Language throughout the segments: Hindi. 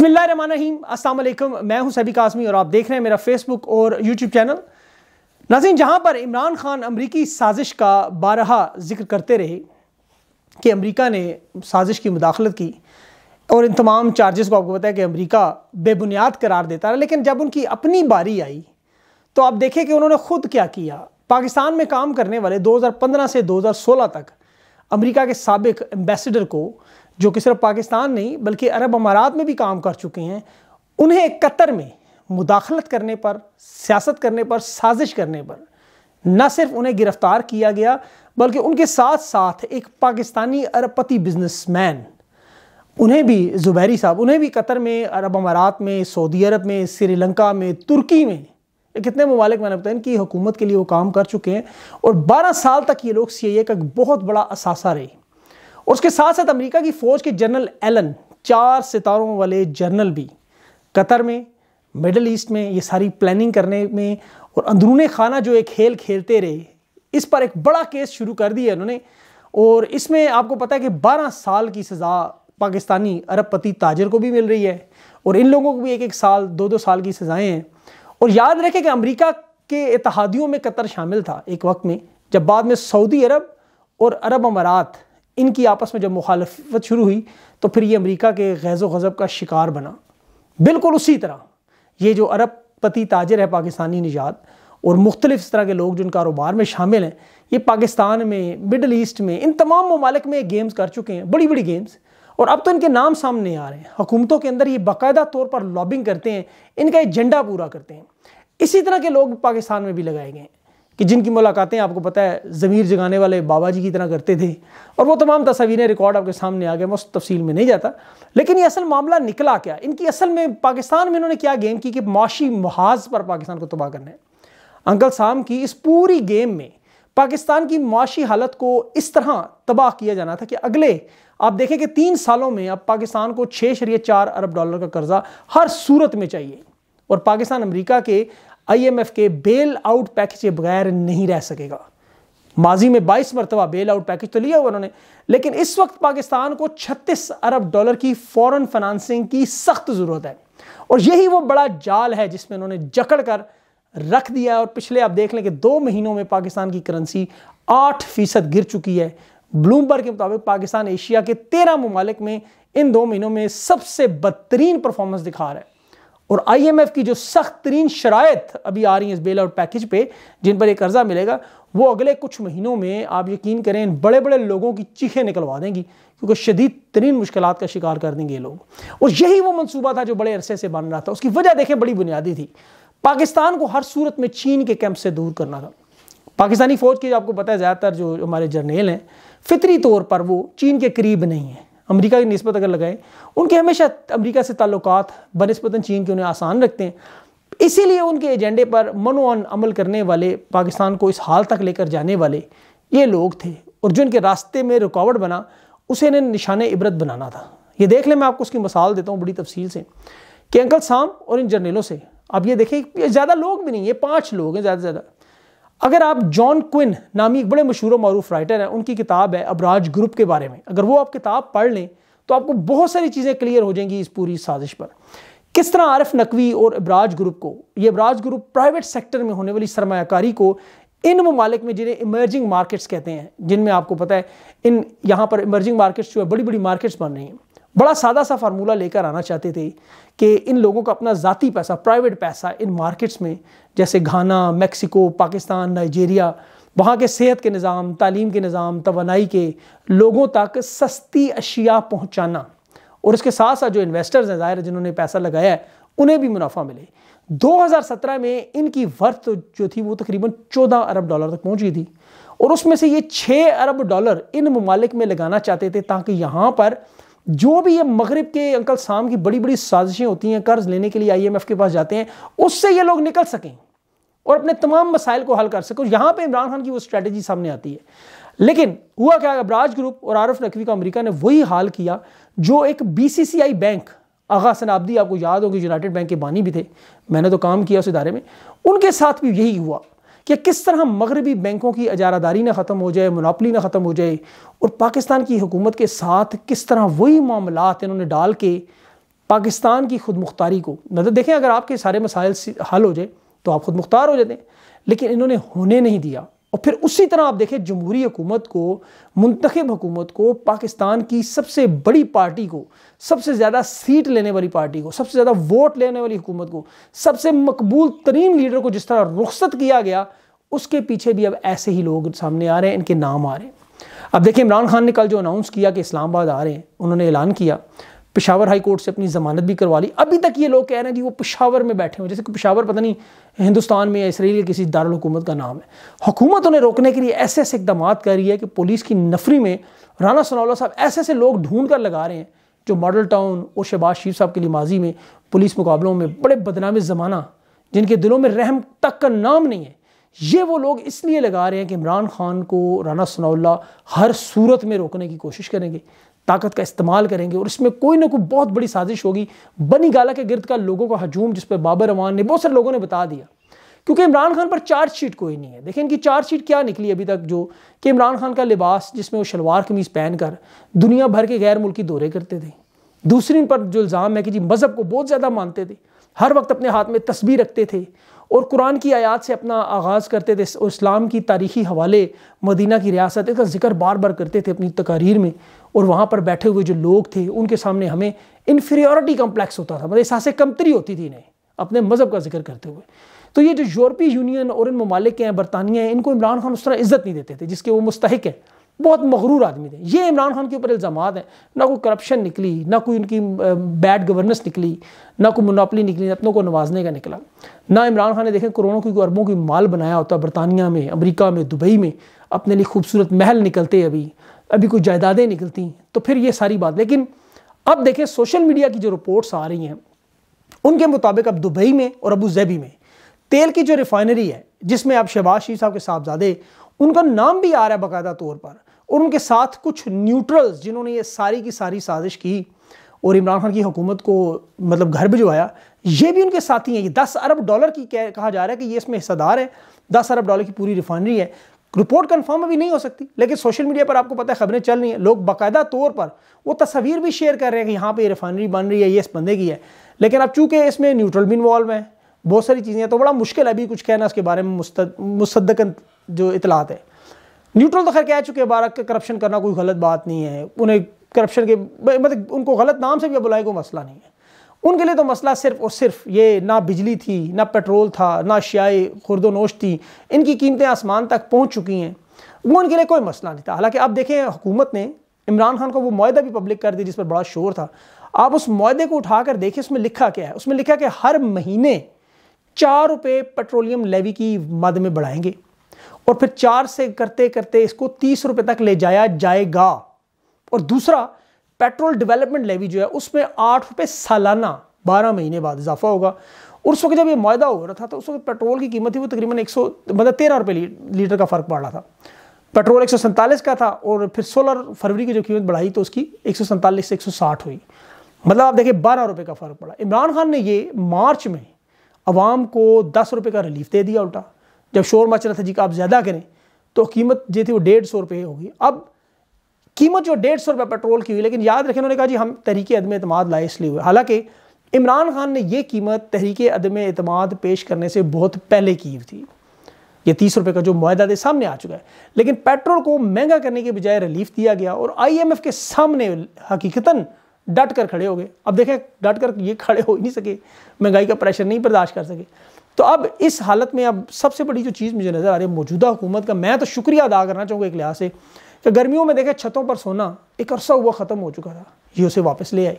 बिसमीम असलम मैं हूं सभी कासमी और आप देख रहे हैं मेरा फेसबुक और यूट्यूब चैनल नाजिन जहां पर इमरान खान अमरीकी साजिश का बारहा जिक्र करते रहे कि अमरीका ने साजिश की मुदाखलत की और इन तमाम चार्जेस को आपको पता है कि अमरीका बेबुनियाद करार देता रहा लेकिन जब उनकी अपनी बारी आई तो आप देखें कि उन्होंने खुद क्या किया पाकिस्तान में काम करने वाले पंद्रह से सोलह तक अमेरिका के सबक एम्बेसडर को जो कि सिर्फ पाकिस्तान नहीं बल्कि अरब अमारात में भी काम कर चुके हैं उन्हें कतर में मुदाखलत करने पर सियासत करने पर साजिश करने पर न सिर्फ उन्हें गिरफ्तार किया गया बल्कि उनके साथ साथ एक पाकिस्तानी अरबपति बिजनेसमैन उन्हें भी जुबैरी साहब उन्हें भी कतर में अरब अमारात में सऊदी अरब में श्रीलंका में तुर्की में कितने ममालिक मैंने बताया इनकी हुकूमत के लिए वो काम कर चुके हैं और बारह साल तक ये लोग सी का बहुत बड़ा असासा रहे और उसके साथ साथ अमरीका की फ़ौज के जनरल एलन चार सितारों वाले जनरल भी कतर में मिडल ईस्ट में ये सारी प्लानिंग करने में और अंदरून खाना जो एक खेल खेलते रहे इस पर एक बड़ा केस शुरू कर दिया उन्होंने और इसमें आपको पता है कि 12 साल की सज़ा पाकिस्तानी अरबपति ताजर को भी मिल रही है और इन लोगों को भी एक एक साल दो दो साल की सज़ाएँ हैं और याद रखें कि अमेरिका के इतिहादियों में कतर शामिल था एक वक्त में जब बाद में सऊदी अरब और अरब अमारात इनकी आपस में जब मुखालफत शुरू हुई तो फिर ये अमेरिका के गैज़ो गज़ब का शिकार बना बिल्कुल उसी तरह ये जो अरब पति ताजर है पाकिस्तानी निजात और मुख्तलिफ इस तरह के लोग जिन कारोबार में शामिल हैं ये पाकिस्तान में मिडल ईस्ट में इन तमाम ममालिक में गेम्स कर चुके हैं बड़ी बड़ी गेम्स और अब तो इनके नाम सामने आ रहे हैं हुकूमतों के अंदर ये बाकायदा तौर पर लॉबिंग करते हैं इनका एजेंडा पूरा करते हैं इसी तरह के लोग पाकिस्तान में भी लगाए गए हैं कि जिनकी मुलाकातें आपको पता है ज़मीर जगाने वाले बाबा जी की तरह करते थे और वो तमाम तस्वीरें रिकॉर्ड आपके सामने आ गए मैं उस तफसील में नहीं जाता लेकिन ये असल मामला निकला क्या इनकी असल में पाकिस्तान में इन्होंने क्या गेम की कि माशी महाज पर पाकिस्तान को तबाह करना है अंकल साम की इस पूरी गेम में पाकिस्तान की माशी हालत को इस तरह तबाह किया जाना था कि अगले आप देखें कि तीन सालों में अब पाकिस्तान को छः शरीय चार अरब डॉलर का कर्जा हर सूरत में चाहिए और पाकिस्तान अमरीका के आईएमएफ के बेल आउट पैकेज के बगैर नहीं रह सकेगा माजी में 22 मरतबा बेल आउट पैकेज तो लिया हुआ उन्होंने लेकिन इस वक्त पाकिस्तान को 36 अरब डॉलर की फॉरेन फाइनेंसिंग की सख्त ज़रूरत है और यही वो बड़ा जाल है जिसमें उन्होंने जकड़ कर रख दिया और पिछले आप देख लें कि दो महीनों में पाकिस्तान की करेंसी आठ फीसद गिर चुकी है ब्लूमबर्ग के मुताबिक पाकिस्तान एशिया के तेरह ममालिक में इन दो महीनों में सबसे बदतरीन परफॉर्मेंस दिखा रहा है और आईएमएफ की जो सख्त तरीन शरात अभी आ रही है इस बेल आउट पैकेज पे जिन पर यह कर्जा मिलेगा वो अगले कुछ महीनों में आप यकीन करें बड़े बड़े लोगों की चीखें निकलवा देंगी क्योंकि शदीद तरीन मुश्किल का शिकार कर देंगे ये लोग और यही वो मनसूबा था जो बड़े अरसे से बन रहा था उसकी वजह देखें बड़ी बुनियादी थी पाकिस्तान को हर सूरत में चीन के कैंप से दूर करना था पाकिस्तानी फ़ौज की आपको पता है ज़्यादातर जो हमारे जर्नेल हैं फितरी तौर पर वो चीन के करीब नहीं है अमेरिका की नस्बत अगर लगाएं उनके हमेशा अमेरिका से ताल्लुक बनस्बता चीन के उन्हें आसान रखते हैं इसीलिए उनके एजेंडे पर मनोअन अमल करने वाले पाकिस्तान को इस हाल तक लेकर जाने वाले ये लोग थे और जो इनके रास्ते में रुकावट बना उसे इन्हें निशान इबरत बनाना था ये देख लें मैं आपको उसकी मिसाल देता हूँ बड़ी तफसील से कि अंकल साम और इन जर्नेलों से आप ये देखें ज़्यादा लोग भी नहीं ये पाँच लोग हैं ज़्यादा से ज़्यादा अगर आप जॉन क्विन नामी एक बड़े मशहूर मरूफ राइटर हैं उनकी किताब है अबराज ग्रुप के बारे में अगर वो आप किताब पढ़ लें तो आपको बहुत सारी चीज़ें क्लियर हो जाएंगी इस पूरी साजिश पर किस तरह आरफ नकवी और अबराज ग्रुप को ये अबराज ग्रुप प्राइवेट सेक्टर में होने वाली सरमाकारी को इन ममालिक में जिन्हें इमर्जिंग मार्केट्स कहते हैं जिनमें आपको पता है इन यहाँ पर इमर्जिंग मार्केट्स जो है बड़ी बड़ी मार्केट्स बन रही हैं बड़ा सादा सा फार्मूला लेकर आना चाहते थे कि इन लोगों का अपना ज़ाती पैसा प्राइवेट पैसा इन मार्केट्स में जैसे घाना मैक्सिको पाकिस्तान नाइजीरिया वहाँ के सेहत के निज़ाम तालीम के निज़ाम तोनाई के लोगों तक सस्ती अशिया पहुँचाना और इसके साथ साथ जो इन्वेस्टर्स हैं ज़ाहिर जिन्होंने पैसा लगाया है उन्हें भी मुनाफा मिले 2017 में इनकी वर्थ जो थी वो तकरीबन 14 अरब डॉलर तक पहुंच गई थी और उसमें से ये 6 अरब डॉलर इन ममालिक में लगाना चाहते थे ताकि यहाँ पर जो भी ये मगरब के अंकल साम की बड़ी बड़ी साजिशें होती हैं कर्ज लेने के लिए आईएमएफ के पास जाते हैं उससे ये लोग निकल सकें और अपने तमाम मसाइल को हल कर सकें यहां पर इमरान खान की वो स्ट्रैटेजी सामने आती है लेकिन हुआ क्या अबराज ग्रुप और आरफ नकवी का अमरीका ने वही हाल किया जो एक आई बैंक आगा सनाब्दी आपको याद होगी यूनाइटेड बैंक के बानी भी थे मैंने तो काम किया उस इदारे में उनके साथ भी यही हुआ कि किस तरह मगरबी बैंकों की अजारादारी ना ख़त्म हो जाए मुनापली ना ख़त्म हो जाए और पाकिस्तान की हुकूमत के साथ किस तरह वही मामला इन्होंने डाल के पाकिस्तान की खुद मुख्तारी को नजर देखें अगर आपके सारे मसाइल हल हो जाए तो आप खुद मुख्तार हो जाते हैं लेकिन इन्होंने होने नहीं दिया और फिर उसी तरह आप देखें जमहूरी हुकूमत को मंतखब हुकूमत को पाकिस्तान की सबसे बड़ी पार्टी को सबसे ज़्यादा सीट लेने वाली पार्टी को सबसे ज़्यादा वोट लेने वाली हुकूमत को सबसे मकबूल तरीन लीडर को जिस तरह रुख्सत किया गया उसके पीछे भी अब ऐसे ही लोग सामने आ रहे हैं इनके नाम आ रहे हैं अब देखिए इमरान खान ने कल जो अनाउंस किया कि इस्लामाबाद आ रहे हैं उन्होंने ऐलान किया पिशावर हाई कोर्ट से अपनी ज़मानत भी करवा ली अभी तक ये लोग कह रहे हैं कि वो पिशावर में बैठे हुए जैसे कि पिशावर पता नहीं हिंदुस्तान में या इसराइल के किसी दारकूमत का नाम है हुकूमत उन्हें रोकने के लिए ऐसे ऐसे इकदाम कर रही है कि पुलिस की नफरी में राना सनौला साहब ऐसे ऐसे लोग ढूंढ कर लगा रहे हैं जो मॉडल टाउन और शहबाज शरीफ साहब के लिए माजी में पुलिस मुकाबलों में बड़े बदनामी ज़माना जिनके दिलों में रहम तक का नाम नहीं है ये वो लोग इसलिए लगा रहे हैं कि इमरान खान को राना सनाउल्ला हर सूरत में रोकने की कोशिश करेंगे ताकत का इस्तेमाल करेंगे और इसमें कोई ना कोई बहुत बड़ी साजिश होगी बनी गाला के गिरद का लोगों का हजूम जिस पर बाबर रवान ने बहुत सारे लोगों ने बता दिया क्योंकि इमरान खान पर चार्जशीट कोई नहीं है देखें इनकी चार्जशीट क्या निकली अभी तक जो कि इमरान खान का लिबास जिसमें वो शलवार कमीज़ पहन कर दुनिया भर के गैर मुल्की दौरे करते थे दूसरी इन पर जो इल्ज़ाम है कि जी मज़हब को बहुत ज़्यादा मानते थे हर वक्त अपने हाथ में तस्बी रखते थे और कुरान की आयात से अपना आगाज़ करते थे और इस्लाम की तारीखी हवाले मदीना की रियासत का जिक्र बार बार करते थे अपनी तकारीर में और वहाँ पर बैठे हुए जो लोग थे उनके सामने हमें इन्फीरियॉरिटी कम्प्लेक्स होता था मतलब एहसास कमतरी होती थी इन्हें अपने मज़हब का जिक्र करते हुए तो ये जो यूरोपीय यूनियन और इन ममालिक हैं बरतानिया हैं इनको इमरान खान उस तरह इज़्ज़त नहीं देते थे जिसके वो मुस्तक है बहुत मगरूर आदमी थे ये इमरान खान के ऊपर इल्ज़ाम हैं ना कोई करप्शन निकली ना कोई उनकी बैड गवर्नेंस निकली ना कोई मुनापली निकली ना अपनों को नवाजने का निकला ना इमरान खान ने देखें करोड़ों की अरबों की माल बनाया होता बरतानिया में अमरीका में दुबई में अपने लिए खूबसूरत महल निकलते अभी अभी कोई जायदादें निकलती तो फिर ये सारी बात लेकिन अब देखें सोशल मीडिया की जो रिपोर्ट्स आ रही हैं उनके मुताबिक अब दुबई में और अबू जैबी में तेल की जो रिफाइनरी है जिसमें आप शहबाज शरीफ साहब के साहबजादे उनका नाम भी आ रहा है बाकायदा तौर पर और उनके साथ कुछ न्यूट्रल्स जिन्होंने ये सारी की सारी साजिश की और इमरान खान की हुकूमत को मतलब घर भिजवाया ये भी उनके साथी हैं ये दस अरब डॉलर की कहा जा रहा है कि ये इसमें हिस्सादार है दस अरब डॉलर की पूरी रिफाइनरी है रिपोर्ट कंफर्म अभी नहीं हो सकती लेकिन सोशल मीडिया पर आपको पता है खबरें चल रही हैं लोग बाकायदा तौर पर वो तस्वीर भी शेयर कर रहे हैं कि यहाँ पर ये रिफाइनरी बन रही है ये इस बंदे की है लेकिन अब चूँकि इसमें न्यूट्रल भी इन्वॉल्व हैं बहुत सारी चीज़ें तो बड़ा मुश्किल है अभी कुछ कहना इसके बारे में मुस्तकन जो इतलात है न्यूट्रल तो खैर कह चुके हैं बारक के करप्शन करना कोई गलत बात नहीं है उन्हें करप्शन के मतलब उनको गलत नाम से भी बुलाए कोई मसला नहीं है उनके लिए तो मसला सिर्फ और सिर्फ ये ना बिजली थी ना पेट्रोल था ना शियाए खुरदोनोश थी इनकी कीमतें आसमान तक पहुँच चुकी हैं वो उनके लिए कोई मसला नहीं था हालांकि आप देखें हुकूमत ने इमरान खान को वो माहा भी पब्लिक कर दी जिस पर बड़ा शोर था आप उस माहे को उठा कर देखें उसमें लिखा क्या है उसमें लिखा कि हर महीने चार रुपये पेट्रोलियम लेवी की मद में बढ़ाएंगे और फिर चार से करते करते इसको तीस रुपये तक ले जाया जाएगा और दूसरा पेट्रोल डेवलपमेंट लेवी जो है उसमें आठ रुपए सालाना बारह महीने बाद इजाफा होगा और उस वक्त जब ये माहा हो रहा था तो उस वक्त पेट्रोल की कीमत थी वो तकरीबन एक सौ मतलब तेरह रुपये लीटर का फ़र्क पड़ रहा था पेट्रोल एक का था और फिर सोलह फरवरी की जो कीमत बढ़ाई तो उसकी एक से एक हुई मतलब आप देखिए बारह रुपये का फ़र्क पड़ा इमरान खान ने ये मार्च में आवाम को दस रुपये का रिलीफ दे दिया उल्टा जब शोर मच रहा था जी का आप ज़्यादा करें तो कीमत जो थी वो डेढ़ सौ रुपये होगी अब कीमत जो डेढ़ सौ रुपये पेट्रोल की हुई लेकिन याद रखें उन्होंने कहा जी हम तरीके अदम अतमाद लाए इसलिए हुए हालांकि इमरान खान ने यह कीमत तहरीके अदम अतमाद पेश करने से बहुत पहले की थी ये तीस रुपये का जो माहदा दे सामने आ चुका है लेकिन पेट्रोल को महंगा करने के बजाय रिलीफ दिया गया और आईएमएफ के सामने हकीकता डट कर खड़े हो गए अब देखें डट कर ये खड़े हो ही नहीं सके महंगाई का प्रेशर नहीं बर्दाश्त कर सके तो अब इस हालत में अब सबसे बड़ी जो चीज़ मुझे नज़र आ रही है मौजूदा हुकूमत का मैं तो शुक्रिया अदा करना चाहूँगा एक लिहाज से कि गर्मियों में देखें छतों पर सोना एक अरसा हुआ ख़त्म हो चुका था ये उसे वापस ले आई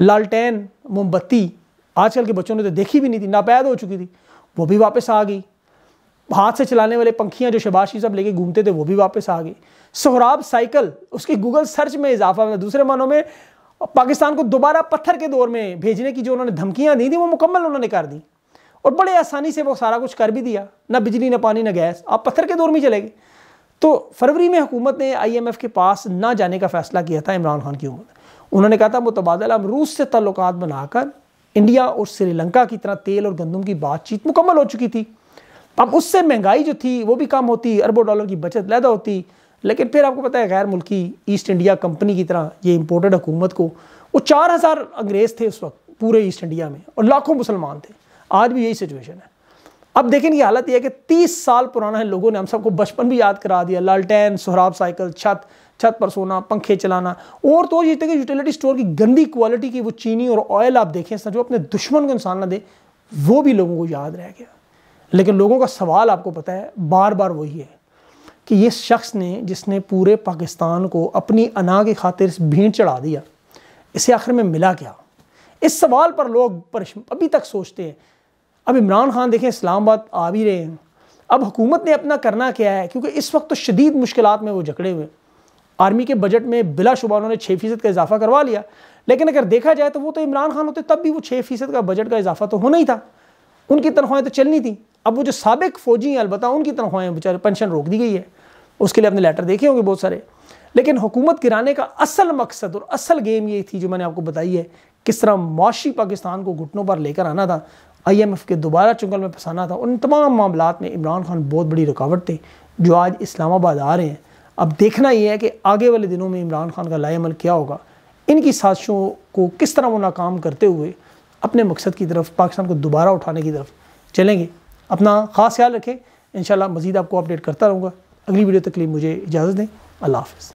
लालटेन मोमबत्ती आजकल के बच्चों ने तो देखी भी नहीं थी नापैद हो चुकी थी वो भी वापस आ गई हाथ से चलाने वाले पंखियाँ जो शबाशी सब लेके घूमते थे वो भी वापस आ गई सोहराब साइकिल उसके गूगल सर्च में इजाफा हुआ दूसरे मानों में पाकिस्तान को दोबारा पत्थर के दौर में भेजने की जो उन्होंने धमकियाँ दी थी वो मुकम्मल उन्होंने कर दी और बड़े आसानी से वो सारा कुछ कर भी दिया ना बिजली ना पानी ना गैस आप पत्थर के दौर में चले गए तो फरवरी में हुकूमत ने आईएमएफ के पास ना जाने का फैसला किया था इमरान खान की उम्र उन्होंने कहा था मुतबाद हम रूस से ताल्लुक बनाकर इंडिया और श्रीलंका की तरह तेल और गंदम की बातचीत मुकम्मल हो चुकी थी अब उससे महंगाई जो थी वो भी कम होती अरबों डॉलर की बचत लैदा होती लेकिन फिर आपको पता है गैर मुल्की ईस्ट इंडिया कंपनी की तरह ये इम्पोर्टेड हुकूमत को वो चार हज़ार अंग्रेज़ थे उस वक्त पूरे ईस्ट इंडिया में और लाखों मुसलमान थे आज भी यही सिचुएशन है अब देखें ये हालत यह है कि तीस साल पुराना है लोगों ने हम सबको बचपन भी याद करा दिया लालटेन सुहराब साइकिल छत छत पर सोना पंखे चलाना और तो ये कि यूटिलिटी स्टोर की गंदी क्वालिटी की वो चीनी और ऑयल आप देखें जो अपने दुश्मन को इंसान ना दे वो भी लोगों को याद रह गया लेकिन लोगों का सवाल आपको पता है बार बार वही है कि ये शख्स ने जिसने पूरे पाकिस्तान को अपनी अना की खातिर भीड़ चढ़ा दिया इसे आखिर में मिला क्या इस सवाल पर लोग अभी तक सोचते हैं अब इमरान खान देखें इस्लामाबाद आ भी रहे हैं अब हुकूमत ने अपना करना क्या है क्योंकि इस वक्त तो शदीद मुश्किल में वो जकड़े हुए आर्मी के बजट में बिलाशुबा उन्होंने छः फीसद का इजाफा करवा लिया लेकिन अगर देखा जाए तो वो तो इमरान खान होते तब भी वो छः फीसद का बजट का इजाफा तो होना ही था उनकी तनख्वाहें तो चलनी थी अब वो जो सबक फ़ौजी हैं अलबत्त उनकी तनख्वाहें बेचारे पेंशन रोक दी गई है उसके लिए अपने लेटर देखे होंगे बहुत सारे लेकिन हुकूमत गिराने का असल मकसद और असल गेम ये थी जो मैंने आपको बताई है किस तरह मुआशी पाकिस्तान को घुटनों पर लेकर आना था आई एम एफ़ के दोबारा चुंगल में फंसाना था उन तमाम मामला में इमरान खान बहुत बड़ी रुकावट थे जो आज इस्लामाबाद आ रहे हैं अब देखना यह है कि आगे वाले दिनों में इमरान खान का लाएमल क्या होगा इनकी साजिशों को किस तरह वो नाकाम करते हुए अपने मकसद की तरफ पाकिस्तान को दोबारा उठाने की तरफ चलेंगे अपना ख़ास ख्याल रखें इन मज़ीद आपको अपडेट करता रहूँगा अगली वीडियो तक लिए मुझे इजाज़त दें अल्लाह हाफ़